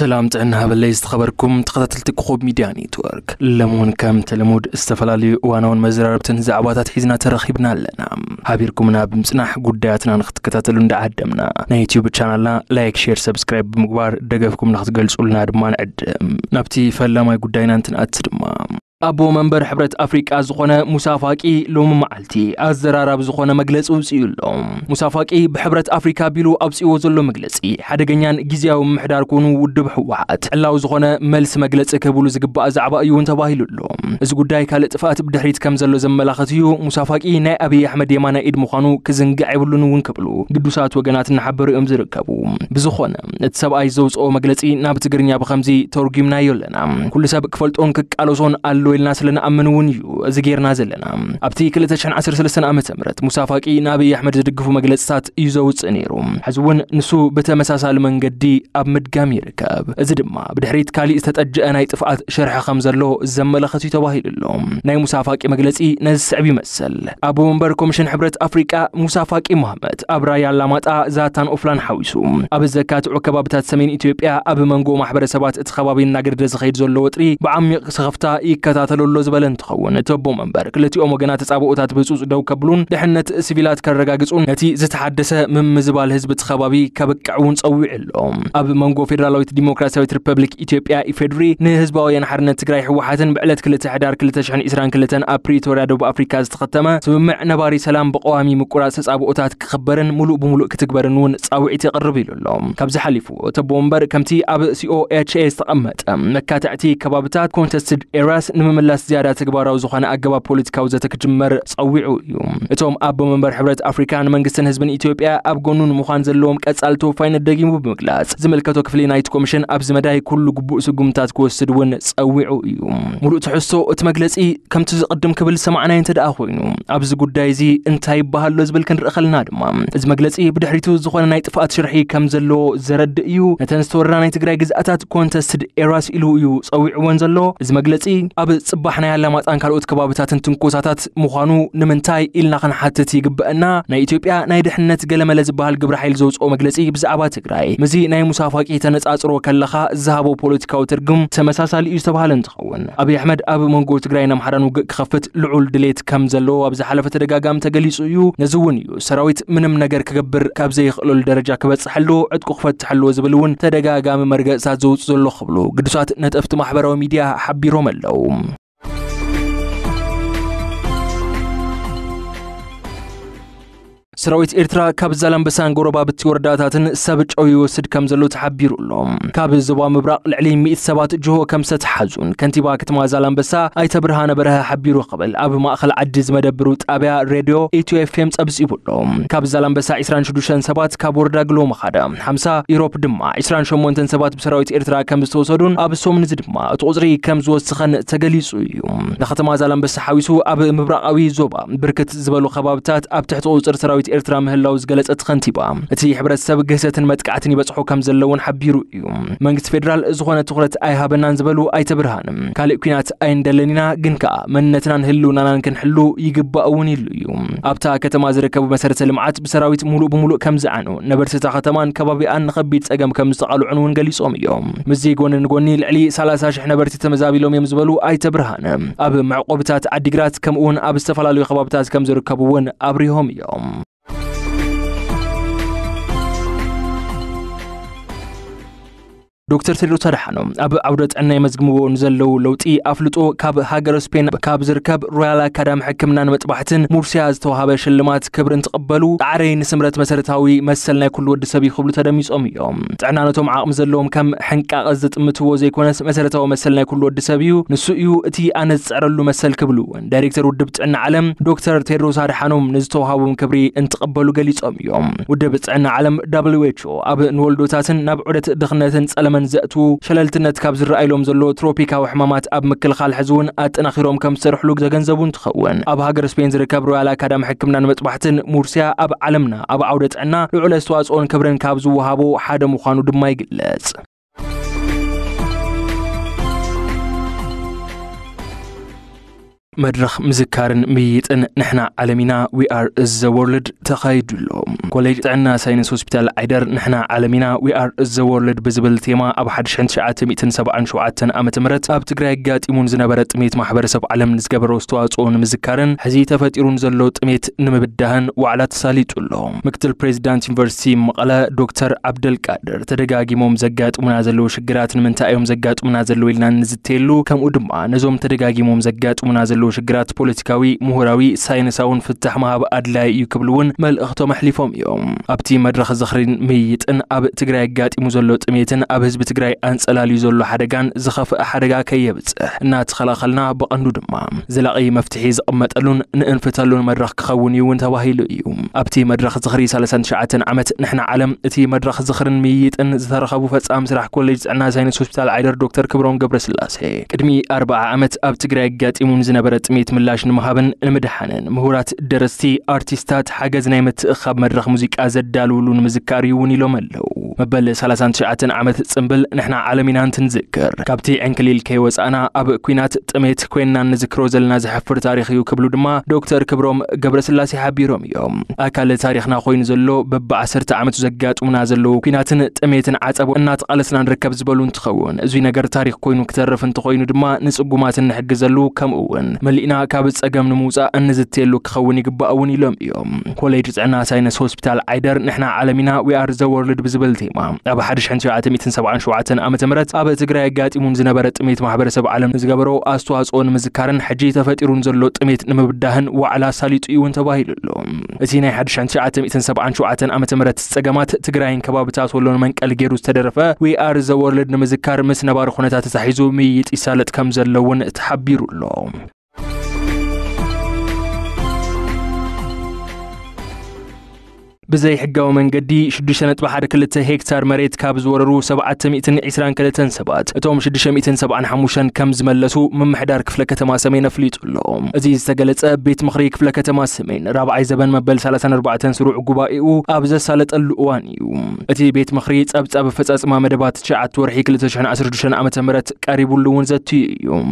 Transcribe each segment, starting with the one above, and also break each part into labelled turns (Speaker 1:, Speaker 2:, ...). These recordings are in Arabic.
Speaker 1: سلام تعنها بالله يستخبركم تقدرتل تقوب ميديا نيتورك لمون كم تلمود استفلالي وانون مزرار بتنزع عباتات حيزنا ترخيبنا لنا هابيركمنا بمسناح قدياتنا نختكتاتلون دا عدمنا نا يوتيوب تشانالنا لايك شير سبسكرايب بمقبار دقفكم نختقلس قلنا دمان عدم نبتي فلا ما يقدينا انتن أتدمام ኣቦ መንበር ሕብረት ኣፍሪቃ ዝኾነ ሙሳ ፋቂ ሎሚ መዓልቲ ኣዘራራብ ዝኾነ መግለፂ ውፅኡ ኣሎ ሙሳ ፋቂ ብሕብረት ኣፍሪካ ቢሉ ኣውፅዎ ዘሎ መግለፂ ሓደገኛን ግዜያዊ ምምሕዳር ኮኑ ውድብ ሕወሓት ዕላዊ ዝኾነ መልሲ መግለፂ ክህብሉ ዝግባእ ዛዕባ እዩ እውን ተባሂሉ ኣሎ እዚ ጉዳይ ካልእ ጥፋኣት ብድሕሪት ከም ዘሎ ዘመላኸት እዩ ሙሳ ፋቂ ናይ ኣብዪ ኣሕመድ የማናይ ኢድ ምዃኑ ክዝንግዕ የብሉን እውን ክብሉ ግዱሳት ወገናት እናሓበሩ እዮም ዝርከቡ ብዝኾነ እቲ ሰብኣይ ዘውፅኦ መግለፂ ናብ ትግርኛ ብከምዚ ተርጊምናዮ ኣለና ኩሉ ሰብ ክፈልጦን ክቃለሶን ኣሎ ኣሎ ኢልና ስለንኣመን እውን እዩ እዚ ጌርና ዘለና ኣብቲ 213 ዓ ም ሙሳፋቂ ንኣብዪ ኣሕመድ ዝድግፉ መግለፅታት እዩ ዘውፅእ ነይሩ ሕዚ እውን ንሱ ብተመሳሳሊ መንገዲ ኣብ ምድጋም ይርከብ እዚ ድማ ብድሕሪት ካሊእ ዝተጠጅአ ናይ ጥፍኣት ሽርሒ ከም ዘሎ ዘመለኸት እዩ ተባሂሉ ኣሎ ናይ ሙሳፋቂ መግለፂ ነዚ ስዕብ ይመስል ኣብ ወንበር ኮሚሽን ሕብረት ኣፍሪቃ ሙሳፋቂ መህመድ ኣብ ራያ ኣላማጣ ዛታን ኦፍላን ሓዊሱ ኣብ ዘካትዑ ከባብታት ሰሜን ኢትዮጵያ ኣብ መንጎ ማሕበረሰባት እቲ ከባቢ እናገደደ ዝኸይድ ዘሎ ወጥሪ ብዓሚቕ ስኸፍታ ይከታ ዝከታተሉ ኣሎ ዝበለ እንትኸውን እቲ ኣቦ መንበር ክልቲኦም ወገናት ተፃብኦታት ብህፁፅ ደው ከብሉን ድሕነት ሲቪላት ከረጋግፁን ነቲ ዝተሓደሰ ምምዝባል ህዝቢ እቲ ከባቢ ከበቅዕ እውን ፀዊዕ ኣሎም ኣብ መንጎ ፌደራላዊት ዲሞክራሲያዊት ሪፐብሊክ ኢትዮጵያ ኢፌድሪ ንህዝባውያን ሓርነት ትግራይ ህወሓትን ብዕለት 2 ሕዳር 2022 ኣብ ፕሪቶርያ ደቡብ ኣፍሪካ ዝተኸተመ ስምምዕ ነባሪ ሰላም ብቀዋሚ ምቁራፅ ተፃብኦታት ክኽበርን ሙሉእ ብሙሉእ ክትግበርን እውን ፃውዒት የቕርብ ኢሉ ኣሎ ካብዚ ሓሊፉ እቲ ኣቦ መንበር ከምቲ ኣብ ሲኦኤችኤ ዝተቐመጠ መካታዕቲ ከባብታት ኮንተስትድ ኤራስ ንመ ንምምላስ ዝያዳ ተግባራዊ ዝኾነ ኣገባብ ፖለቲካዊ ዘተ ክጅመር ፀዊዑ እዩ እቶም ኣቦ መንበር ሕብረት ኣፍሪካ ንመንግስትን ህዝብን ኢትዮጵያ ኣብ ጎኑ ንምዃን ዘለዎም ቀጻሊ ተወፋይነት ደጊሙ ብምግላጽ ዝምልከቶ ክፍሊ ናይቲ ኮሚሽን ኣብዚ መዳይ ኩሉ ግቡእ ስጉምታት ክወስድ እውን ፀዊዑ እዩ ሙሉእ ትሕዝቶ እቲ መግለፂ ከምቲ ዝቕድም ክብል ሰማዕናይ እንተ ደኣ ኮይኑ ኣብዚ ጉዳይ እዚ እንታይ ይበሃሎ ዝብል ክንርኢ ከለና ድማ እዚ መግለፂ ብድሕሪቱ ዝኾነ ናይ ጥፋኣት ሽርሒ ከም ዘለዎ ዘረድእ እዩ ነተን ዝተወረራ ናይ ትግራይ ግዝኣታት ኮንተስትድ ኤራስ ኢሉ እዩ ፀዊዕዎን ዘሎ እዚ መግለፂ ኣብ ፅባሕ ናይ ኣላማጣን ካልኦት ከባብታትን ትንኮሳታት ምዃኑ ንምንታይ ኢልና ክንሓትት ይግብአና ናይ ኢትዮጵያ ናይ ድሕነት ገለመለ ዝበሃል ግብረ ሓይል ዘውፅኦ መግለፂ ብዛዕባ ትግራይ ምዚ ናይ ሙሳፋቂ ተነፃፅሮ ከለኻ ዝሃቦ ፖለቲካዊ ትርጉም ተመሳሳሊ እዩ ዝተባሃለ እንትኸውን ኣብዪ ኣሕመድ ኣብ መንጎ ትግራይ ኣምሓራን ውግእ ክኸፍት ልዑል ድሌት ከም ዘለዎ ኣብ ዝሓለፈ ተደጋጋሚ ተገሊጹ እዩ ነዚ እውን እዩ ሰራዊት ምንም ነገር ክገብር ካብ ዘይኽእለሉ ደረጃ ክበፅሐሉ ዕጥቁ ክፈትሐልዎ ዝብል እውን ተደጋጋሚ መርገፅታት ዘውፅእ ዘሎ ክብሉ ግዱሳት ነጠፍቲ ማሕበራዊ ሚድያ ሓቢሮም ኣለው ሰራዊት ኤርትራ ካብ ዛላምበሳን ጎረባብቲ ወረዳታትን ሰብ ጨው ይወስድ ከም ዘሎ ተሓቢሩ ኣሎ ካብ ዞባ ምብራቕ ልዕሊ 100 ሰባት ጅሆ ከም ዝተተሓዙን ከንቲባ ከተማ ዛላምበሳ ኣይተ ብርሃነ በረሃ ሓቢሩ ክብል ኣብ ማእኸል ዓዲ ዝመደብሩ ጣብያ ሬድዮ ኢትዮ ኤፍኤም ጸብጺቡ ኣሎ ካብ ዛላምበሳ 26 ሰባት ካብ ወረዳ ግሎ መኻደ 50 ኢሮፕ ድማ 28 ሰባት ብሰራዊት ኤርትራ ከም ዝተወሰዱን ኣብ ሶምንዚ ድማ እቲ ቁፅሪ ከም ዝወስኸን ተገሊጹ እዩ ንከተማ ዛላምበሳ ሓዊሱ ኣብ ምብራቃዊ ዞባ ብርክት ዝበሉ ከባብታት ኣብ ትሕቲ ቁፅር ሰራዊት إرترا مهلاوز غلاس أتخنتيبا أتي حبر السابق هساتن متكعتني بسحو كامزلون حبيرو إيوم منغت فيدرال إزغوانة تغلت آيها بنانزبلو آي تبرهانم كالي كينات آي ندلنينا جنكا من نتنان هلو نانان كنحلو يقبا أوني اللو إيوم أبتا كتماز ركب مسارة المعات بسراويت مولو بمولو كامزعانو نبرت تاختمان كبابي آن نخبيت أقام كامزتقالو عنوان غالي صوم إيوم مزيق ونن نقوني العلي سالاساش إحنا برت لوم يمزبلو آي تبرهانم أب معقوبتات عدقرات كم أون أب استفلالو يخبابتات كم زركبوون أبريهم يوم ዶክተር ቴድሮስ ኣድሓኖም ኣብ ዓውደ ጥዕና የመዝግምዎ ንዘለዉ ለውጢ ኣፍልጦ ካብ ሃገር ስፔን ካብ ዝርከብ ሮያል ኣካዳሚ ሕክምናን መጥባሕትን ሙርስያ ዝተዋሃበ ሽልማት ክብሪ እንትቕበሉ ጣዕረይ ንስምረት መሰረታዊ መሰል ናይ ኩሉ ወዲ ሰብ ይኽብሉ ተደሚፆም እዮም ጥዕና ነቶም ዓቕሚ ዘለዎም ከም ሕንቃቐ ዝጥምትዎ ዘይኮነስ መሰረታዊ መሰል ናይ ኩሉ ወዲ ሰብ እዩ ንሱ እዩ እቲ ኣነ ዝፅዕረሉ መሰል ክብሉ እውን ዳይሬክተር ውድብ ጥዕና ዓለም ዶክተር ቴድሮስ ኣድሓኖም ንዝተዋሃቦም ክብሪ እንትቕበሉ ገሊፆም እዮም ውድብ ጥዕና ዓለም who ኣብ ንወልዶታትን ናብ ዑደት ድኽነትን ጸለመን መንዘእቱ ሸለልትነት ካብ ዝረኣይሎም ዘሎ ትሮፒካዊ ሕማማት ኣብ ምክልኻል ሕዚ እውን ኣጠናኺሮም ከም ዝሰርሕሉ ዘገንዘቡ እንትኸውን ኣብ ሃገር ስፔን ዝርከብ ሮያል ኣካዳሚ ሕክምናን መፅባሕትን ሙርሲያ ኣብ ዓለምና ኣብ ዓውደ ጥዕና ልዑል ኣስተዋፅኦን ክብርን ካብ ዝወሃቦ ሓደ ምዃኑ ድማ ይግለጽ መድረኽ ምዝካርን ምይይጥን ንሕና ዓለም ዓለሚና ዊኣር ዘ ወርልድ ተኻይዱ ኣሎ ኮሌጅ ጥዕና ሳይንስ ሆስፒታል ዓይደር ንሕና ዓለም ዓለሚና ዊኣር ዘ ወርልድ ብዝብል ቴማ ኣብ 1977 ዓ ም ኣብ ትግራይ ኣጋጢሙን ዝነበረ ጥሜት ማሕበረሰብ ዓለም ንዝገበረ ኣስተዋፅኦ ንምዝካርን ሕዚ ተፈጢሩን ዘሎ ጥሜት ንምብዳህን ዋዕላ ተሳሊጡ ኣሎ ምክትል ፕሬዚዳንት ዩኒቨርሲቲ መቐለ ዶክተር ዓብደልቃድር ተደጋጊሞም ዘጋጥሙና ዘለዉ ሽግራት ንምንታይ እዮም ዘጋጥሙና ዘለዉ ኢልና ንዝተየሉ ከምኡ ድማ ነዞም ተደጋጊሞም ዘጋጥሙና ዘለ ዘሎ ሽግራት ፖለቲካዊ ምሁራዊ ሳይንሳውን ፍታሕ ምሃብ ኣድላይ እዩ ክብል እውን መልእኽቶም ኣሕሊፎም እዮም ኣብቲ መድረኽ ዝኽሪን ምይይጥን ኣብ ትግራይ ኣጋጢሙ ዘሎ ጥሜትን ኣብ ህዝቢ ትግራይ ኣንጸላልዩ ዘሎ ሓደጋን ዝኸፍአ ሓደጋ ከየብፅሕ እናተኸላኸልና ብቐንዱ ድማ ዘላቒ መፍትሒ ዝቕመጠሉን ንእንፍተሉን መድረኽ ክኸውን እዩ እውን ተባሂሉ እዩ ኣብቲ መድረኽ ዝኽሪ 39 ዓመት ንሕና ዓለም እቲ መድረኽ ዝኽርን ምይይጥን ዝተረኸቡ ፈጻም ስራሕ ኮሌጅ ጥዕና ሳይንስ ሆስፒታል ዓይደር ዶክተር ክብሮም ገብረስላሴ ቅድሚ 40 ዓመት ኣብ ትግራይ ኣጋጢሙን ዝነበረ زنبرت ميت ملاش نمهابن المدحنن مهورات درستي ارتيستات حاجز نيمت خاب مدرخ موزيك ازد دالولون مزكاري ونيلو ملو مبل سالسان تشعاتن عمت تسنبل نحنا عالمينان تنذكر كابتي انكليل كيوز انا اب كوينات تميت كويننا نذكرو زلنا زحفر تاريخيو كبلو دما دكتور كبروم قبر سلاسي حبي روميوم اكال تاريخنا خوين زلو بب عصر تعمت زقات ونا زلو كويناتن تميتن عاتبو انات قلسنا نركب زبالون تخون زوين اقر تاريخ كوين وكتر رفن تخوين دما نسقو ماتن تنحق زلو كم اون መሊእና ካብ ፀገም ንምውፃእ እንዝትየሉ ክኸውን ይግባእ እውን ኢሎም እዮም ኮሌጅ ጥዕና ሳይነስ ሆስፒታል ዓይደር ንሕና ዓለሚና ዊኣር ዘወርልድ ብዝብል ቴማ ኣብ 1977 ዓ ም ኣብ ትግራይ ኣጋጢሙን ዝነበረ ጥሜት ማሕበረሰብ ዓለም ንዝገበሮ ኣስተዋፅኦ ንምዝካርን ሕጂ ተፈጢሩን ዘሎ ጥሜት ንምብዳህን ዋዕላ ሳሊጡ እዩ እውን ተባሂሉ ኣሎ እቲ ናይ 1977 ዓ ም ፀገማት ትግራይን ከባብታት ወሎን መንቀል ገይሩ ዝተደረፈ ዊኣር ዘወርልድ ንምዝካር ምስ ነባሪ ኩነታት ተታሒዙ ምይይጥ ይሳለጥ ከም ዘለውን ተሓቢሩ ኣሎ بزي حقاو من قدي شدش نطبع حركة هكتار مريت كابز وررو سبعة تميتن عسران كالتن سبات اتوم شدش ميتن سبعا حموشن كمز ملسو من محدار كفلة كتما سمين فليت اللوم ازي استقلت بيت مخري كفلة كتما سمين رابع زبن مبل سالتان اربعة سروع قبائيو ابزا سالت اللوانيو اتي بيت مخري تابت اب فساس ما مدبات شعات ورحي كلتشعن عسر جشن امت مرت قاريبو اللون زتيو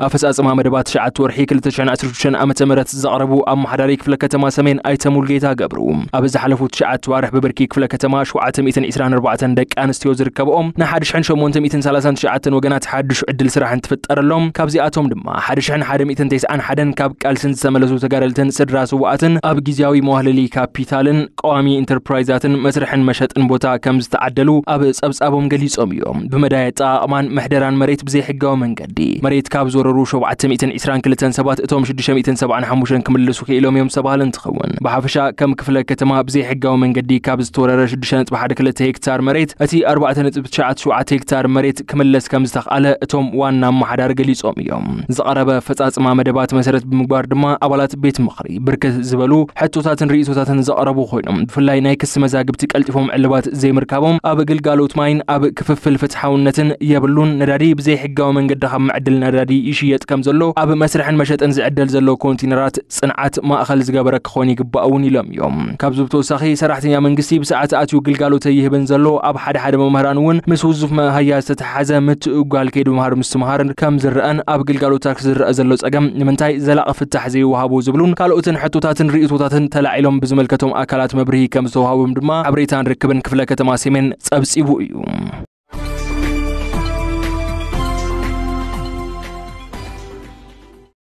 Speaker 1: افساس ما مدبات شعات ورحي كلتشعن عسر جشن امت مرت زعربو ام حداري كفلة كتما سمين ايتمو الجيتا قبرو ابزا حلفو 2009 ወርሕ ብብርኪ ክፍለ ከተማ 724 ደቂ ኣንስትዮ ዝርከብኦም ን11839 ወገናት ሓድሽ ዕድል ስራሕን ትፍጠረሎም ካብዚኣቶም ድማ 1191 ካብ ቃልስን ዝተመለሱ ተጋደልትን ስድራ ስዋኣትን ኣብ ግዜያዊ መዋህለሊ ካፒታልን ቀዋሚ ኢንተርፕራይዛትን መስርሕን መሸጥን ቦታ ከም ዝተዓደሉ ኣብ ጸብጻቦም ገሊጾም እዮም ብመዳየ ኣጠቓቕማን ምሕደራን መሬት ብዘይሕጋዊ መንገዲ መሬት ካብ ዘረሩ 722 ሰባት እቶም 675 ክምልሱ ክኢሎም እዮም ዝተባሃለ እንትኸውን ብሓፈሻ ከም ክፍለ ከተማ ብዘይ بحقه من قدي كابز تورر شدشانت بحركة هكتار مريت أتي أربعة نتب تشعات شوعة هكتار مريت كملس كامز تخاله توم وان نام محدار قليس أم يوم زقربة فتاة ما مدبات مسارت بمقبار دما أبالات بيت مخري بركة زبلو حتو تاتن رئيسو تاتن زقربو خوينم فلاي نايك السمزاق بتك ألتفهم علبات زي مركابهم أب قل قالوت ماين أب كفف الفتحة ونتن يبلون نراري بزي حقه من قدخم معدل نراري إشيات كامزلو أب مسرحن مشات أنز عدل زلو كونتينرات صنعات ما أخلز قبرك خوني قبأوني لم يوم كابزو بتوساخ ملاخي من منقسي بساعات آتيو قلقالو تيه بنزلو أب حد حد ممهرانوون مسوزف ما هيا ستحازا مت قال كيدو مهار مستمهارن كام زرقان أب قلقالو تاك زر أزلو تأقام نمنتاي زلاق في التحزي وهابو زبلون قالو أتن حتو تاتن ريئتو تاتن تلاعيلون بزملكتهم أكالات مبريه كام زوهاو مدما عبريتان ركبن كفلا كتماسي من تأبسي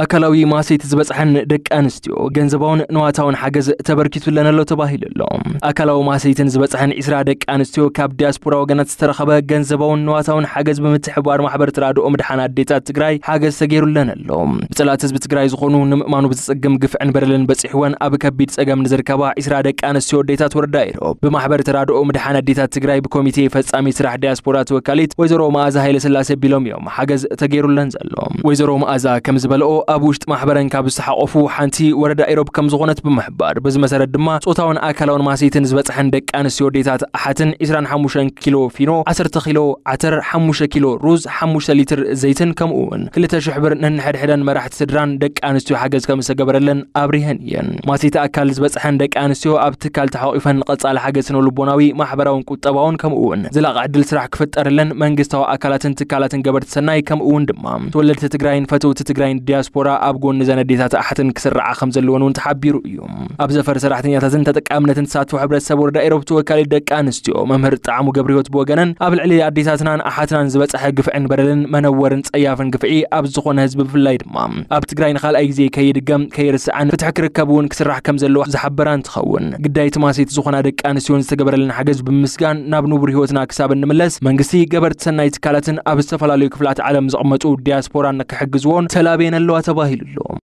Speaker 1: ኣካላዊ ማሰይት ዝበፅሐን ደቂ ኣንስትዮ ገንዘባውን ንዋታውን ሓገዝ ተበርኪቱለን ኣሎ ተባሂሉ ኣሎ ኣካላዊ ማሰይትን ዝበፅሐን 20 ደቂ ኣንስትዮ ካብ ዲያስፖራ ወገናት ዝተረኸበ ገንዘባውን ንዋታውን ሓገዝ ብምትሕባር ማሕበር ትራድኦ ምድሓን ኣዴታት ትግራይ ሓገዝ ተገይሩለን ኣሎ ብፅላት ህዝቢ ትግራይ ዝኾኑ ንምእማኑ ብዝፅግም ግፍዕን በደልን በፂሕወን ኣብ ከቢድ ፀገም ንዝርከባ 20 ደቂ ኣንስትዮ ኣዴታት ወረዳ ኢሮብ ብማሕበር ትራድኦ ምድሓን ኣዴታት ትግራይ ብኮሚቴ ፈፃሚ ስራሕ ዲያስፖራ ተወካሊት ወይዘሮ መኣዛ ሃይለስላሴ ኣቢሎም እዮም ሓገዝ ተገይሩለን ዘሎ ወይዘሮ መኣዛ ከም ዝበልኦ ኣብ ውሽጢ ማሕበረን ካብ ዝተሓቆፉ ሓንቲ ወረዳ ኢሮብ ከም ዝኾነት ብምሕባር በዚ መሰረት ድማ ፆታውን ኣካላውን ማሴትን ዝበፅሐን ደቂ ኣንስትዮ ዴታት ኣሓትን 25 ኪሎ ፊኖ 10 ኪሎ ዓተር 5 ኪሎ ሩዝ 5 ሊትር ዘይትን ከምኡውን 200 ብር ነንሕድሕደን መራሕቲ ስድራን ደቂ ኣንስትዮ ሓገዝ ከም ዝተገበረለን ኣብሪህን እየን ማሴት ኣካል ዝበፅሐን ደቂ ኣንስትዮ ኣብ ትካል ተሓቂፈን ንቐፃሊ ሓገዝ ስነልቦናዊ ማሕበራውን ቁጠባውን ከምኡውን ዝላቕዕ ዕድል ስራሕ ክፍጠርለን መንግስታዊ ኣካላትን ትካላትን ገበርቲ ሰናይ ከምኡውን ድማ ተወለድቲ ትግራይን ፈተውቲ ትግራይን ዲያስ ديسبورا أبغون نزان ديتات أحتن كسر عخم زلوان ونتحا بيرو يوم أبزفر سرحتن ياتازن تتك أمنتن ساتو حبر السابور دائرو بتوه كالي دك أنستيو ممهر تعامو قبريوت بوغنن أبل علي ديتاتنان أحتنان زبات أحق فعن برلن منوورن تأيافن قفعي أبزخون هزب في الليد مام أبتقرين خال أي زي كايد قم كايرس عن فتح كركبون كسر عخم زلوح زحبران تخون قداي تماسي تزخون دك أنستيون استقبر لن حقز بمسقان ناب نوبري هوتنا كساب النملس منقسي قبر تسنايت كالتن أبستفلاليو كفلات عالم زعمتو دياسبورا نك حقزون تلابين اللو تباهل اللوم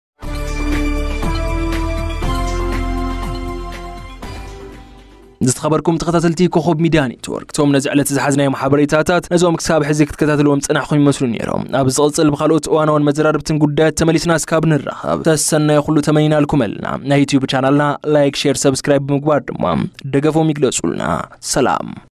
Speaker 1: زت خبركم تقتتلتي كخوب ميداني تورك توم نزع على تزحزنا يا محابري تاتات نزوم كساب حزيك تقتتلوم تنع خوي مسلون يروم نابز غلصل بخالوت وانا وان مزرار بتن قدات تمليس ناس كاب نرحب تسنا يخلو تمنينا لكم النا نا يوتيوب چانلنا لايك شير سبسكرايب مقبار دموام دقفو ميقلو سلام